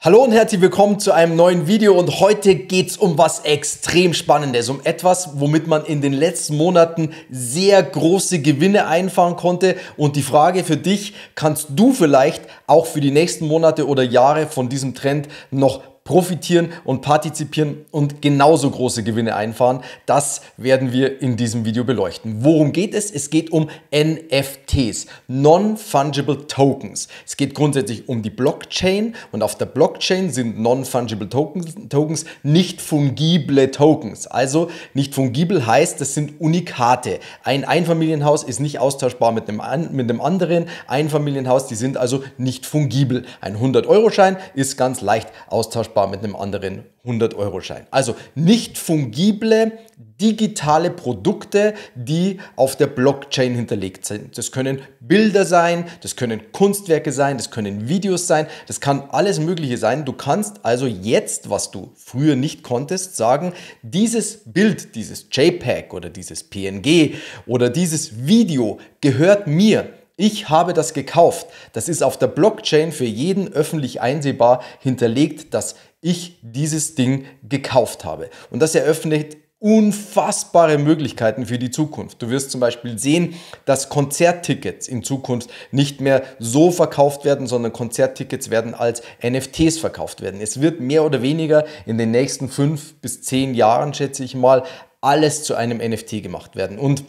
Hallo und herzlich willkommen zu einem neuen Video und heute geht's um was extrem Spannendes, um etwas, womit man in den letzten Monaten sehr große Gewinne einfahren konnte und die Frage für dich, kannst du vielleicht auch für die nächsten Monate oder Jahre von diesem Trend noch profitieren und partizipieren und genauso große Gewinne einfahren. Das werden wir in diesem Video beleuchten. Worum geht es? Es geht um NFTs, Non-Fungible Tokens. Es geht grundsätzlich um die Blockchain und auf der Blockchain sind Non-Fungible Tokens, Tokens nicht fungible Tokens. Also nicht fungibel heißt, das sind Unikate. Ein Einfamilienhaus ist nicht austauschbar mit einem, mit einem anderen Einfamilienhaus, die sind also nicht fungibel. Ein 100-Euro-Schein ist ganz leicht austauschbar austauschbar mit einem anderen 100-Euro-Schein. Also nicht fungible digitale Produkte, die auf der Blockchain hinterlegt sind. Das können Bilder sein, das können Kunstwerke sein, das können Videos sein, das kann alles Mögliche sein. Du kannst also jetzt, was du früher nicht konntest, sagen, dieses Bild, dieses JPEG oder dieses PNG oder dieses Video gehört mir. Ich habe das gekauft. Das ist auf der Blockchain für jeden öffentlich einsehbar hinterlegt, dass ich dieses Ding gekauft habe. Und das eröffnet unfassbare Möglichkeiten für die Zukunft. Du wirst zum Beispiel sehen, dass Konzerttickets in Zukunft nicht mehr so verkauft werden, sondern Konzerttickets werden als NFTs verkauft werden. Es wird mehr oder weniger in den nächsten fünf bis zehn Jahren, schätze ich mal, alles zu einem NFT gemacht werden. Und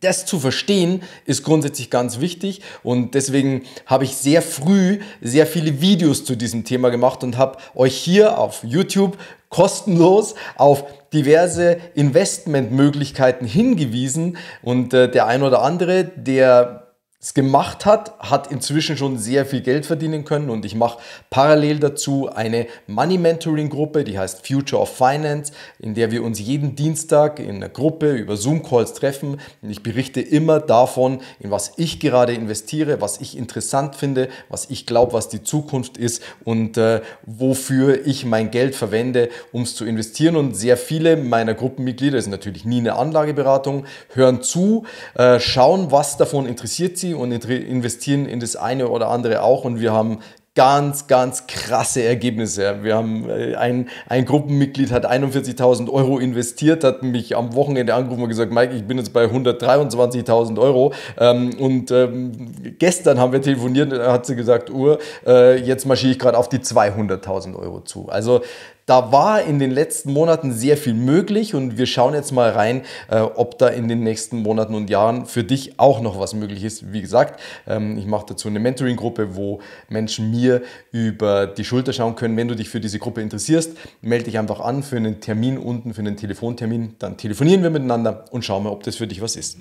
das zu verstehen ist grundsätzlich ganz wichtig und deswegen habe ich sehr früh sehr viele Videos zu diesem Thema gemacht und habe euch hier auf YouTube kostenlos auf diverse Investmentmöglichkeiten hingewiesen und äh, der ein oder andere, der es gemacht hat, hat inzwischen schon sehr viel Geld verdienen können und ich mache parallel dazu eine Money Mentoring Gruppe, die heißt Future of Finance, in der wir uns jeden Dienstag in einer Gruppe über Zoom Calls treffen und ich berichte immer davon, in was ich gerade investiere, was ich interessant finde, was ich glaube, was die Zukunft ist und äh, wofür ich mein Geld verwende, um es zu investieren und sehr viele meiner Gruppenmitglieder, das ist natürlich nie eine Anlageberatung, hören zu, äh, schauen, was davon interessiert sie und investieren in das eine oder andere auch und wir haben ganz, ganz krasse Ergebnisse. Wir haben äh, ein, ein Gruppenmitglied hat 41.000 Euro investiert, hat mich am Wochenende angerufen und gesagt, Mike, ich bin jetzt bei 123.000 Euro. Ähm, und ähm, gestern haben wir telefoniert, hat sie gesagt, Uhr, äh, jetzt marschiere ich gerade auf die 200.000 Euro zu. Also da war in den letzten Monaten sehr viel möglich und wir schauen jetzt mal rein, äh, ob da in den nächsten Monaten und Jahren für dich auch noch was möglich ist. Wie gesagt, ähm, ich mache dazu eine Mentoring-Gruppe, wo Menschen mir über die Schulter schauen können. Wenn du dich für diese Gruppe interessierst, melde dich einfach an für einen Termin unten, für einen Telefontermin. Dann telefonieren wir miteinander und schauen mal, ob das für dich was ist.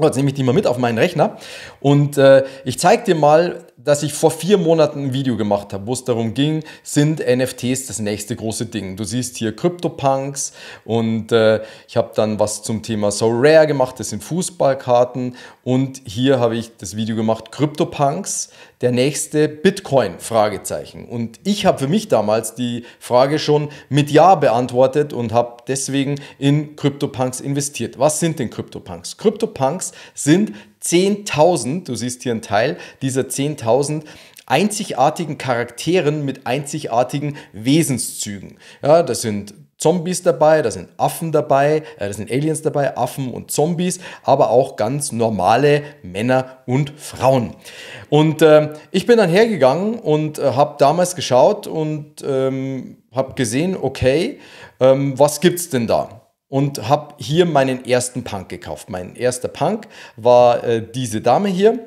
Jetzt nehme ich die mal mit auf meinen Rechner und äh, ich zeige dir mal dass ich vor vier Monaten ein Video gemacht habe, wo es darum ging, sind NFTs das nächste große Ding. Du siehst hier CryptoPunks und äh, ich habe dann was zum Thema So Rare gemacht, das sind Fußballkarten und hier habe ich das Video gemacht, CryptoPunks, der nächste Bitcoin? Fragezeichen. Und ich habe für mich damals die Frage schon mit Ja beantwortet und habe deswegen in CryptoPunks investiert. Was sind denn CryptoPunks? CryptoPunks sind 10.000, du siehst hier einen Teil dieser 10.000, einzigartigen Charakteren mit einzigartigen Wesenszügen. Ja, das sind Zombies dabei, da sind Affen dabei, äh, da sind Aliens dabei, Affen und Zombies, aber auch ganz normale Männer und Frauen. Und äh, ich bin dann hergegangen und äh, habe damals geschaut und ähm, habe gesehen, okay, ähm, was gibt's denn da? und habe hier meinen ersten Punk gekauft. Mein erster Punk war äh, diese Dame hier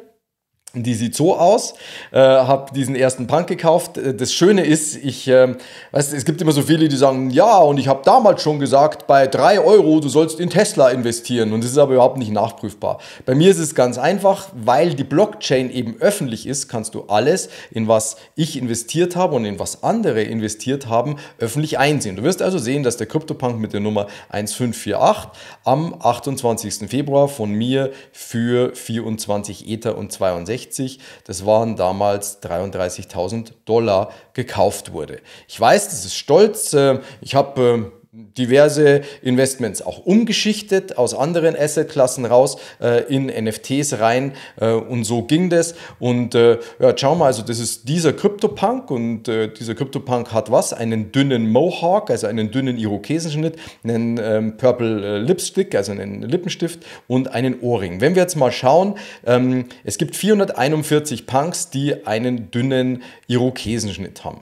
die sieht so aus, äh, habe diesen ersten Punk gekauft. Äh, das Schöne ist, ich, äh, weißt, es gibt immer so viele, die sagen, ja, und ich habe damals schon gesagt, bei 3 Euro, du sollst in Tesla investieren. Und das ist aber überhaupt nicht nachprüfbar. Bei mir ist es ganz einfach, weil die Blockchain eben öffentlich ist, kannst du alles, in was ich investiert habe und in was andere investiert haben, öffentlich einsehen. Du wirst also sehen, dass der CryptoPunk mit der Nummer 1548 am 28. Februar von mir für 24 Ether und 62 1960, das waren damals 33.000 Dollar, gekauft wurde. Ich weiß, das ist stolz. Äh, ich habe ähm, diverse Investments auch umgeschichtet aus anderen Assetklassen raus äh, in NFTs rein äh, und so ging das und äh, ja, schau mal, also das ist dieser Krypto-Punk und äh, dieser Krypto-Punk hat was? Einen dünnen Mohawk, also einen dünnen Irokesenschnitt, einen ähm, Purple äh, Lipstick, also einen Lippenstift und einen Ohrring. Wenn wir jetzt mal schauen, ähm, es gibt 441 Punks, die einen dünnen Irokesenschnitt haben.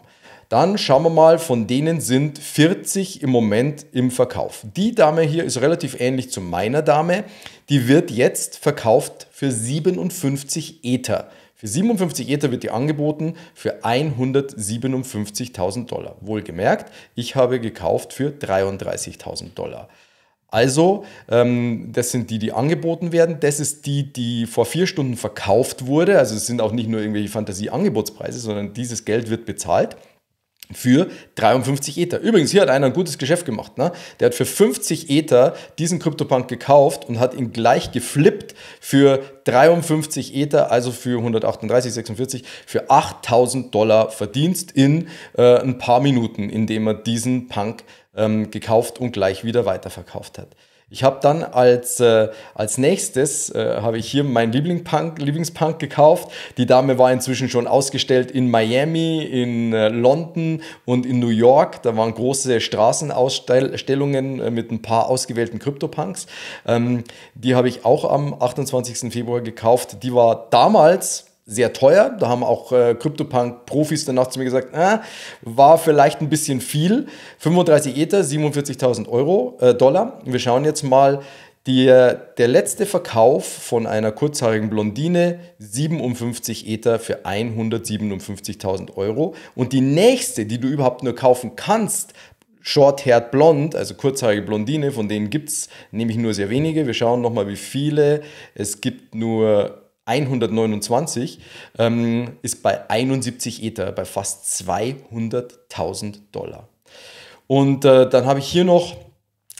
Dann schauen wir mal, von denen sind 40 im Moment im Verkauf. Die Dame hier ist relativ ähnlich zu meiner Dame. Die wird jetzt verkauft für 57 Ether. Für 57 Ether wird die angeboten für 157.000 Dollar. Wohlgemerkt, ich habe gekauft für 33.000 Dollar. Also, ähm, das sind die, die angeboten werden. Das ist die, die vor vier Stunden verkauft wurde. Also es sind auch nicht nur irgendwelche Fantasie-Angebotspreise, sondern dieses Geld wird bezahlt für 53 Ether. Übrigens, hier hat einer ein gutes Geschäft gemacht. Ne? Der hat für 50 Ether diesen Kryptopunk gekauft und hat ihn gleich geflippt für 53 Ether, also für 138,46, für 8000 Dollar Verdienst in äh, ein paar Minuten, indem er diesen Punk ähm, gekauft und gleich wieder weiterverkauft hat. Ich habe dann als, äh, als nächstes, äh, habe ich hier meinen Liebling Lieblingspunk gekauft. Die Dame war inzwischen schon ausgestellt in Miami, in äh, London und in New York. Da waren große Straßenausstellungen äh, mit ein paar ausgewählten crypto punks Ähm, die habe ich auch am 28. Februar gekauft. Die war damals sehr teuer. Da haben auch äh, CryptoPunk-Profis danach zu mir gesagt, äh, war vielleicht ein bisschen viel. 35 Ether, 47.000 Euro, äh, Dollar. Wir schauen jetzt mal, die, äh, der letzte Verkauf von einer kurzhaarigen Blondine, 57 Ether für 157.000 Euro. Und die nächste, die du überhaupt nur kaufen kannst, Short-haired blond, also kurzhaarige Blondine, von denen gibt es nämlich nur sehr wenige. Wir schauen nochmal, wie viele. Es gibt nur 129 ähm, ist bei 71 Ether, bei fast 200.000 Dollar. Und äh, dann habe ich hier noch,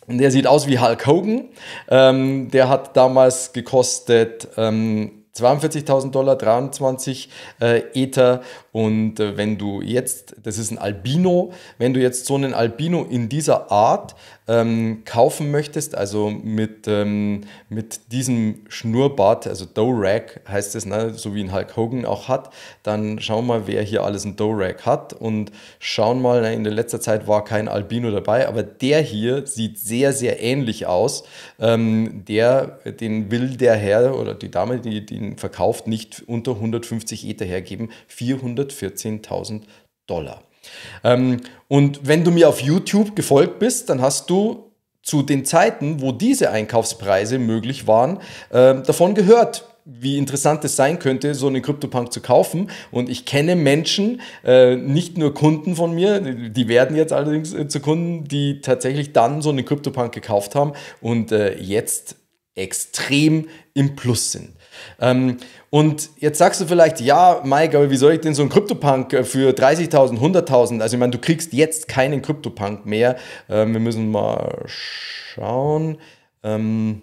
der sieht aus wie Hulk Hogan, ähm, der hat damals gekostet ähm, 42.000 Dollar, 23 äh, Ether und äh, wenn du jetzt, das ist ein Albino, wenn du jetzt so einen Albino in dieser Art ähm, kaufen möchtest, also mit, ähm, mit diesem Schnurrbart, also Do-Rag heißt es, ne, so wie ein Hulk Hogan auch hat, dann schau mal, wer hier alles ein Do-Rag hat und schauen mal, ne, in der letzten Zeit war kein Albino dabei, aber der hier sieht sehr, sehr ähnlich aus. Ähm, der, den will der Herr oder die Dame, die den verkauft, nicht unter 150 Ether hergeben, 400 114.000 Dollar. Ähm, und wenn du mir auf YouTube gefolgt bist, dann hast du zu den Zeiten, wo diese Einkaufspreise möglich waren, äh, davon gehört, wie interessant es sein könnte, so einen CryptoPunk zu kaufen. Und ich kenne Menschen, äh, nicht nur Kunden von mir, die werden jetzt allerdings äh, zu Kunden, die tatsächlich dann so einen CryptoPunk gekauft haben und äh, jetzt extrem im Plus sind. Ähm, und jetzt sagst du vielleicht, ja, Mike, aber wie soll ich denn so einen Krypto-Punk äh, für 30.000, 100.000? Also ich meine, du kriegst jetzt keinen Krypto-Punk mehr. Ähm, wir müssen mal schauen. Ähm,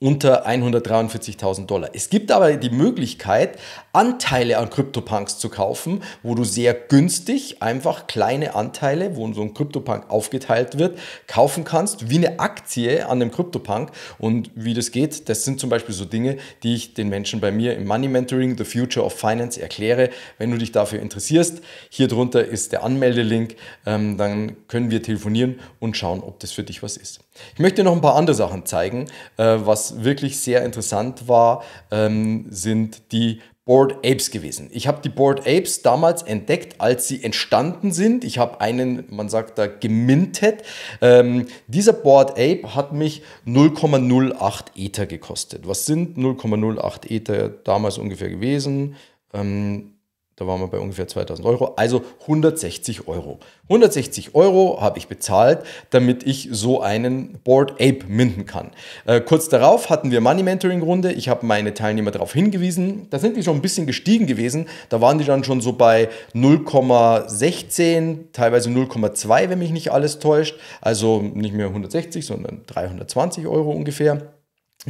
unter 143.000 Dollar. Es gibt aber die Möglichkeit, Anteile an CryptoPunks zu kaufen, wo du sehr günstig einfach kleine Anteile, wo so ein CryptoPunk aufgeteilt wird, kaufen kannst, wie eine Aktie an einem CryptoPunk. Und wie das geht, das sind zum Beispiel so Dinge, die ich den Menschen bei mir im Money Mentoring, The Future of Finance erkläre. Wenn du dich dafür interessierst, hier drunter ist der Anmeldelink, ähm, dann können wir telefonieren und schauen, ob das für dich was ist. Ich möchte noch ein paar andere Sachen zeigen, äh, was was wirklich sehr interessant war, ähm, sind die Bored Apes gewesen. Ich habe die Bored Apes damals entdeckt, als sie entstanden sind. Ich habe einen, man sagt da, gemintet. Ähm, dieser Bored Ape hat mich 0,08 Ether gekostet. Was sind 0,08 Ether damals ungefähr gewesen? Ähm, da waren wir bei ungefähr 2000 Euro, also 160 Euro. 160 Euro habe ich bezahlt, damit ich so einen Board Ape minden kann. Äh, kurz darauf hatten wir Money Mentoring Runde. Ich habe meine Teilnehmer darauf hingewiesen. Da sind die schon ein bisschen gestiegen gewesen. Da waren die dann schon so bei 0,16, teilweise 0,2, wenn mich nicht alles täuscht. Also nicht mehr 160, sondern 320 Euro ungefähr.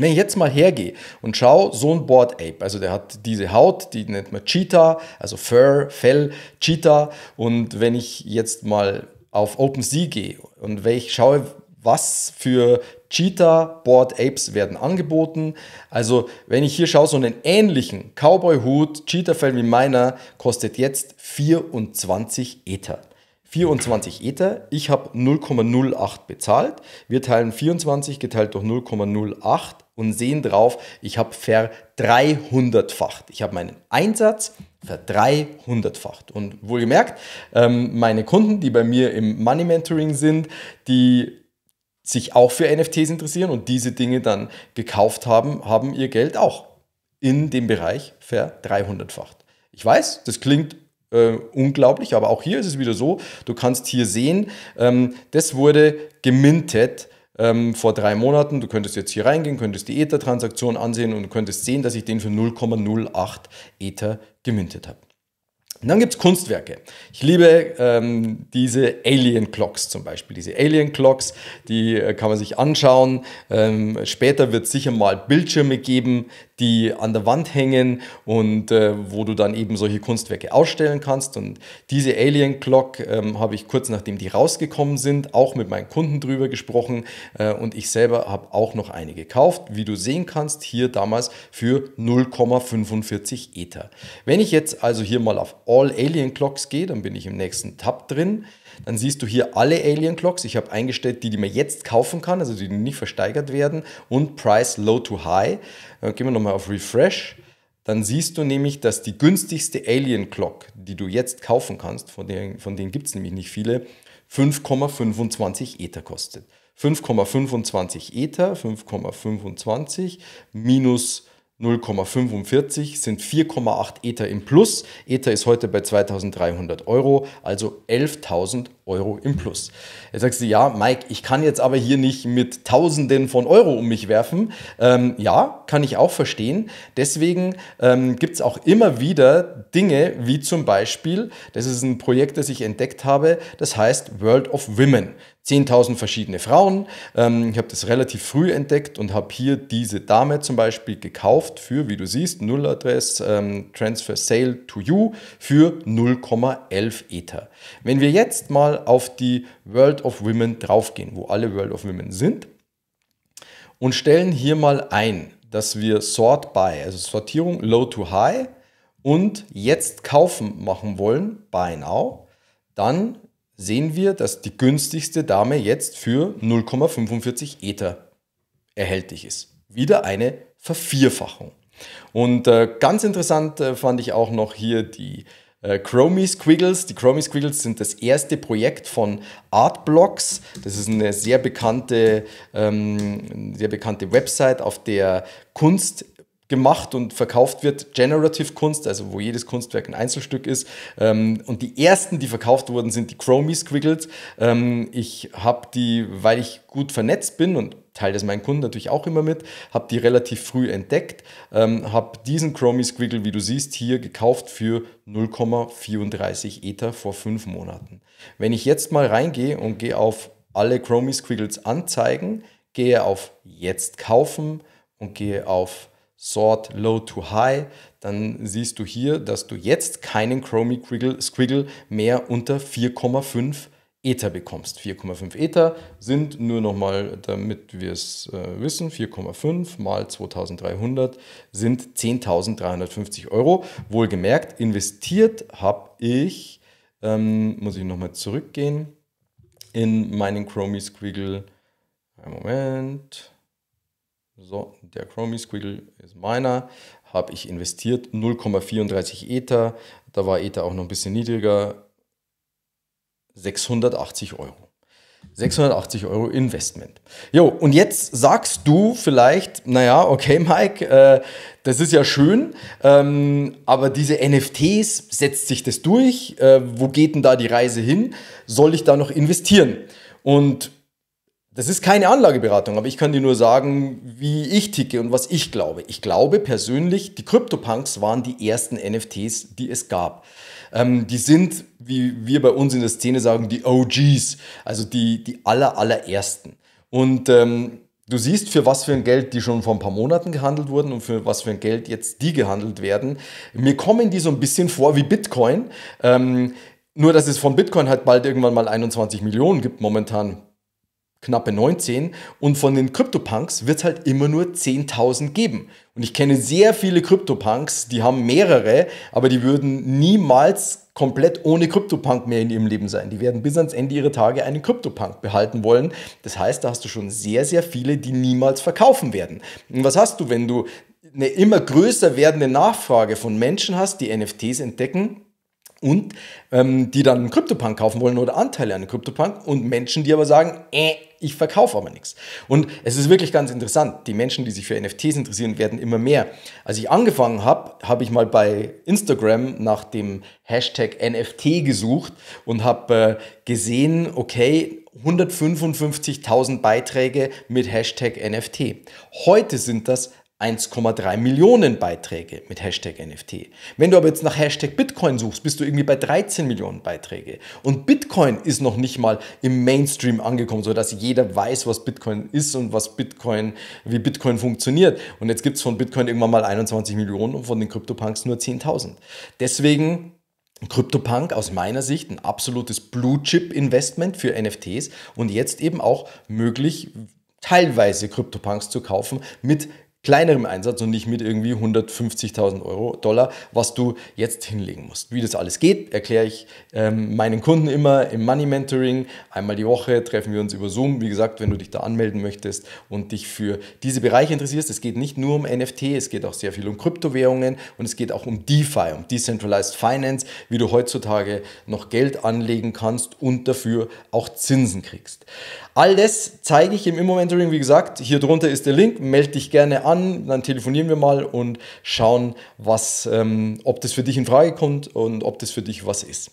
Wenn ich jetzt mal hergehe und schaue, so ein Board Ape, also der hat diese Haut, die nennt man Cheetah, also Fur, Fell, Cheetah. Und wenn ich jetzt mal auf OpenSea gehe und wenn ich schaue, was für Cheetah Board Apes werden angeboten. Also wenn ich hier schaue, so einen ähnlichen Cowboy-Hut, Cheetah-Fell wie meiner, kostet jetzt 24 Ether. 24 Ether, ich habe 0,08 bezahlt. Wir teilen 24 geteilt durch 0,08 und sehen drauf, ich habe ver 300-facht. Ich habe meinen Einsatz ver 300-facht. Und wohlgemerkt, ähm, meine Kunden, die bei mir im Money Mentoring sind, die sich auch für NFTs interessieren und diese Dinge dann gekauft haben, haben ihr Geld auch in dem Bereich ver 300-facht. Ich weiß, das klingt äh, unglaublich, aber auch hier ist es wieder so, du kannst hier sehen, ähm, das wurde gemintet ähm, vor drei Monaten. Du könntest jetzt hier reingehen, könntest die Ether-Transaktion ansehen und könntest sehen, dass ich den für 0,08 Ether gemintet habe. Und dann gibt es Kunstwerke. Ich liebe ähm, diese Alien Clocks zum Beispiel. Diese Alien Clocks, die äh, kann man sich anschauen. Ähm, später wird es sicher mal Bildschirme geben, die an der Wand hängen und äh, wo du dann eben solche Kunstwerke ausstellen kannst. Und diese Alien Clock ähm, habe ich kurz nachdem die rausgekommen sind, auch mit meinen Kunden drüber gesprochen äh, und ich selber habe auch noch eine gekauft, wie du sehen kannst, hier damals für 0,45 Ether. Wenn ich jetzt also hier mal auf All Alien Clocks gehe, dann bin ich im nächsten Tab drin. Dann siehst du hier alle Alien Clocks. Ich habe eingestellt, die, die man jetzt kaufen kann, also die nicht versteigert werden. Und Price Low to High. Dann äh, gehen wir nochmal auf Refresh. Dann siehst du nämlich, dass die günstigste Alien Clock, die du jetzt kaufen kannst, von denen, von denen gibt es nämlich nicht viele, 5,25 Ether kostet. 5,25 Ether, 5,25 minus 0,45 sind 4,8 Ether im Plus. Ether ist heute bei 2300 Euro, also 11.000 Euro im Plus. Jetzt sagst du, ja, Mike, ich kann jetzt aber hier nicht mit Tausenden von Euro um mich werfen. Ähm, ja, kann ich auch verstehen. Deswegen ähm, gibt es auch immer wieder Dinge, wie zum Beispiel, das ist ein Projekt, das ich entdeckt habe, das heißt World of Women. 10.000 verschiedene Frauen. Ähm, ich habe das relativ früh entdeckt und habe hier diese Dame zum Beispiel gekauft für, wie du siehst, Nulladress ähm, Transfer Sale to You für 0,11 Ether. Wenn wir jetzt mal auf die World of Women draufgehen, wo alle World of Women sind und stellen hier mal ein, dass wir Sort by, also Sortierung Low to High und jetzt kaufen machen wollen, Buy Now, dann sehen wir, dass die günstigste Dame jetzt für 0,45 Ether erhältlich ist. Wieder eine Vervierfachung. Und äh, ganz interessant äh, fand ich auch noch hier die äh, Chromie Squiggles. Die Chromie Squiggles sind das erste Projekt von Artblocks. Das ist eine sehr bekannte, ähm, sehr bekannte Website, auf der Kunst gemacht und verkauft wird, Generative Kunst, also wo jedes Kunstwerk ein Einzelstück ist. Ähm, und die ersten, die verkauft wurden, sind die Chromie Squiggles. Ähm, ich habe die, weil ich gut vernetzt bin und teile das meinen Kunden natürlich auch immer mit, habe die relativ früh entdeckt, ähm, habe diesen Chromie Squiggle, wie du siehst, hier gekauft für 0,34 Ether vor fünf Monaten. Wenn ich jetzt mal reingehe und gehe auf alle Chromie Squiggles anzeigen, gehe auf jetzt kaufen und gehe auf Sort Low to High, dann siehst du hier, dass du jetzt keinen Chromic Squiggle mehr unter 4,5 Ether bekommst. 4,5 Ether sind nur nochmal, damit wir es äh, wissen, 4,5 mal 2300 sind 10.350 Euro. Wohlgemerkt, investiert habe ich, ähm, muss ich nochmal zurückgehen, in meinen Chromie Squiggle. Einen Moment. So, der Chromie Squiggle ist meiner. Habe ich investiert 0,34 Ether. Da war Ether auch noch ein bisschen niedriger. 680 Euro. 680 Euro Investment. Jo, und jetzt sagst du vielleicht, naja, okay, Mike, äh, das ist ja schön, ähm, aber diese NFTs, setzt sich das durch? Äh, wo geht denn da die Reise hin? Soll ich da noch investieren? Und das ist keine Anlageberatung, aber ich kann dir nur sagen, wie ich ticke und was ich glaube. Ich glaube persönlich, die CryptoPunks waren die ersten NFTs, die es gab. Ähm, die sind, wie wir bei uns in der Szene sagen, die OGs, also die, die aller, allerersten. Und ähm, du siehst, für was für ein Geld die schon vor ein paar Monaten gehandelt wurden und für was für ein Geld jetzt die gehandelt werden. Mir kommen die so ein bisschen vor wie Bitcoin. Ähm, nur, dass es von Bitcoin halt bald irgendwann mal 21 Millionen gibt momentan knappe 19 und von den Krypto-Punks wird es halt immer nur 10.000 geben. Und ich kenne sehr viele Krypto-Punks, die haben mehrere, aber die würden niemals komplett ohne Krypto-Punk mehr in ihrem Leben sein. Die werden bis ans Ende ihrer Tage einen Krypto-Punk behalten wollen. Das heißt, da hast du schon sehr, sehr viele, die niemals verkaufen werden. Und was hast du, wenn du eine immer größer werdende Nachfrage von Menschen hast, die NFTs entdecken und ähm, die dann einen CryptoPunk kaufen wollen oder Anteile an CryptoPunk und Menschen, die aber sagen, äh, ich verkaufe aber nichts. Und es ist wirklich ganz interessant. Die Menschen, die sich für NFTs interessieren, werden immer mehr. Als ich angefangen habe, habe ich mal bei Instagram nach dem Hashtag NFT gesucht und habe äh, gesehen, okay, 155.000 Beiträge mit Hashtag NFT. Heute sind das 1,3 Millionen Beiträge mit Hashtag NFT. Wenn du aber jetzt nach Hashtag Bitcoin suchst, bist du irgendwie bei 13 Millionen Beiträge. Und Bitcoin ist noch nicht mal im Mainstream angekommen, sodass jeder weiß, was Bitcoin ist und was Bitcoin, wie Bitcoin funktioniert. Und jetzt gibt es von Bitcoin irgendwann mal 21 Millionen und von den CryptoPunks nur 10.000. Deswegen CryptoPunk aus meiner Sicht ein absolutes Blue-Chip-Investment für NFTs und jetzt eben auch möglich, teilweise CryptoPunks zu kaufen mit kleinerem Einsatz und nicht mit irgendwie 150.000 Euro Dollar, was du jetzt hinlegen musst. Wie das alles geht, erkläre ich ähm, meinen Kunden immer im Money Mentoring. Einmal die Woche treffen wir uns über Zoom. Wie gesagt, wenn du dich da anmelden möchtest und dich für diese Bereiche interessierst, es geht nicht nur um NFT, es geht auch sehr viel um Kryptowährungen und es geht auch um DeFi, um Decentralized Finance, wie du heutzutage noch Geld anlegen kannst und dafür auch Zinsen kriegst. All das zeige ich im Immo Mentoring, wie gesagt. Hier drunter ist der Link. Melde dich gerne an an, dann telefonieren wir mal und schauen, was, ähm, ob das für dich in Frage kommt und ob das für dich was ist.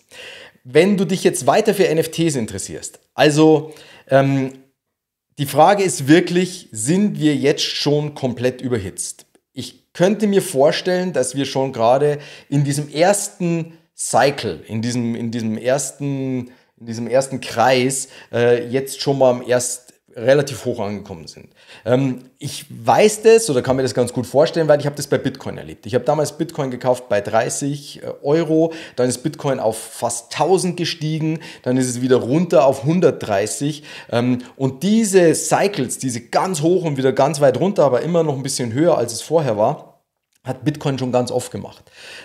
Wenn du dich jetzt weiter für NFTs interessierst, also ähm, die Frage ist wirklich, sind wir jetzt schon komplett überhitzt? Ich könnte mir vorstellen, dass wir schon gerade in diesem ersten Cycle, in diesem, in diesem, ersten, in diesem ersten Kreis äh, jetzt schon mal am ersten relativ hoch angekommen sind. Ähm, ich weiß das oder kann mir das ganz gut vorstellen, weil ich habe das bei Bitcoin erlebt. Ich habe damals Bitcoin gekauft bei 30 äh, Euro, dann ist Bitcoin auf fast 1000 gestiegen, dann ist es wieder runter auf 130 ähm, und diese Cycles, diese ganz hoch und wieder ganz weit runter, aber immer noch ein bisschen höher, als es vorher war, hat Bitcoin schon ganz oft gemacht.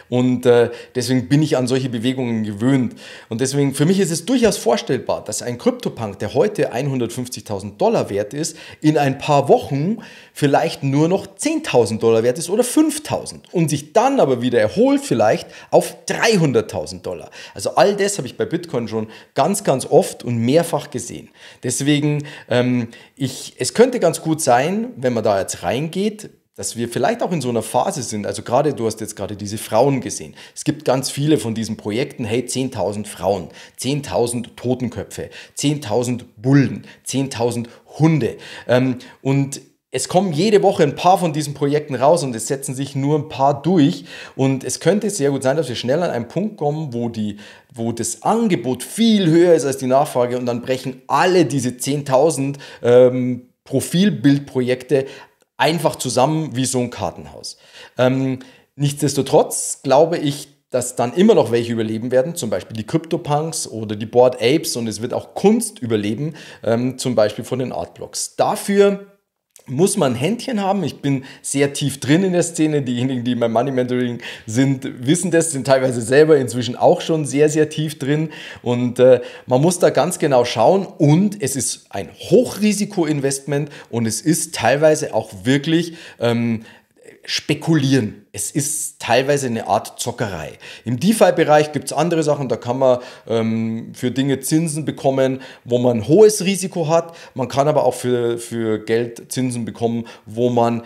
Und äh, deswegen bin ich an solche Bewegungen gewöhnt. Und deswegen, für mich ist es durchaus vorstellbar, dass ein Kryptopunk, der heute 150.000 Dollar wert ist, in ein paar Wochen vielleicht nur noch 10.000 Dollar wert ist oder 5.000 und sich dann aber wieder erholt vielleicht auf 300.000 Dollar. Also all das habe ich bei Bitcoin schon ganz, ganz oft und mehrfach gesehen. Deswegen, ähm, ich, es könnte ganz gut sein, wenn man da jetzt reingeht, dass wir vielleicht auch in so einer Phase sind, also gerade du hast jetzt gerade diese Frauen gesehen. Es gibt ganz viele von diesen Projekten, hey, 10.000 Frauen, 10.000 Totenköpfe, 10.000 Bullen, 10.000 Hunde. Ähm, und es kommen jede Woche ein paar von diesen Projekten raus und es setzen sich nur ein paar durch. Und es könnte sehr gut sein, dass wir schnell an einen Punkt kommen, wo, die, wo das Angebot viel höher ist als die Nachfrage und dann brechen alle diese 10.000 ähm, Profilbildprojekte einfach zusammen wie so ein Kartenhaus. Ähm, nichtsdestotrotz glaube ich, dass dann immer noch welche überleben werden, zum Beispiel die CryptoPunks oder die Board Apes und es wird auch Kunst überleben, ähm, zum Beispiel von den Artblocks. Dafür muss man Händchen haben. Ich bin sehr tief drin in der Szene. Diejenigen, die in Money Mentoring sind, wissen das, sind teilweise selber inzwischen auch schon sehr, sehr tief drin. Und äh, man muss da ganz genau schauen. Und es ist ein Hochrisikoinvestment und es ist teilweise auch wirklich ähm, spekulieren. Es ist teilweise eine Art Zockerei. Im DeFi-Bereich gibt es andere Sachen, da kann man ähm, für Dinge Zinsen bekommen, wo man ein hohes Risiko hat. Man kann aber auch für, für Geld Zinsen bekommen, wo man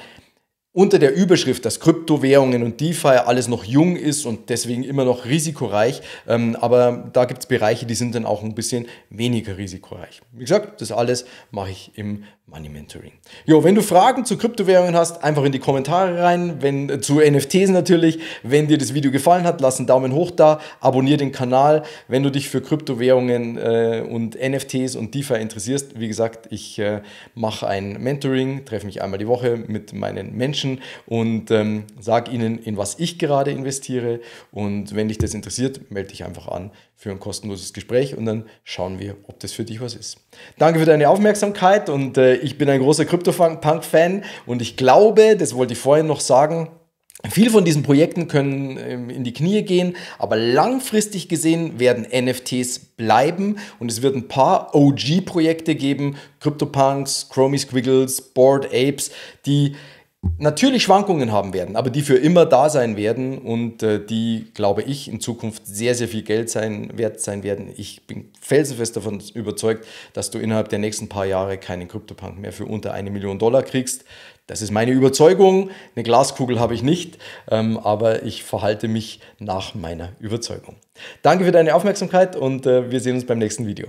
unter der Überschrift, dass Kryptowährungen und DeFi alles noch jung ist und deswegen immer noch risikoreich, ähm, aber da gibt es Bereiche, die sind dann auch ein bisschen weniger risikoreich. Wie gesagt, das alles mache ich im Money Mentoring. Jo, wenn du Fragen zu Kryptowährungen hast, einfach in die Kommentare rein. Wenn äh, zu NFTs natürlich. Wenn dir das Video gefallen hat, lass einen Daumen hoch da, abonniere den Kanal. Wenn du dich für Kryptowährungen äh, und NFTs und DeFi interessierst, wie gesagt, ich äh, mache ein Mentoring, treffe mich einmal die Woche mit meinen Menschen Menschen und ähm, sage ihnen, in was ich gerade investiere. Und wenn dich das interessiert, melde dich einfach an für ein kostenloses Gespräch und dann schauen wir, ob das für dich was ist. Danke für deine Aufmerksamkeit und äh, ich bin ein großer Krypto-Punk-Fan und ich glaube, das wollte ich vorhin noch sagen, Viele von diesen Projekten können ähm, in die Knie gehen, aber langfristig gesehen werden NFTs bleiben und es wird ein paar OG-Projekte geben, CryptoPunks, Chromie Squiggles, Bored Apes, die natürlich Schwankungen haben werden, aber die für immer da sein werden und äh, die, glaube ich, in Zukunft sehr, sehr viel Geld sein, wert sein werden. Ich bin felsenfest davon überzeugt, dass du innerhalb der nächsten paar Jahre keinen Kryptopunk mehr für unter eine Million Dollar kriegst. Das ist meine Überzeugung. Eine Glaskugel habe ich nicht, ähm, aber ich verhalte mich nach meiner Überzeugung. Danke für deine Aufmerksamkeit und äh, wir sehen uns beim nächsten Video.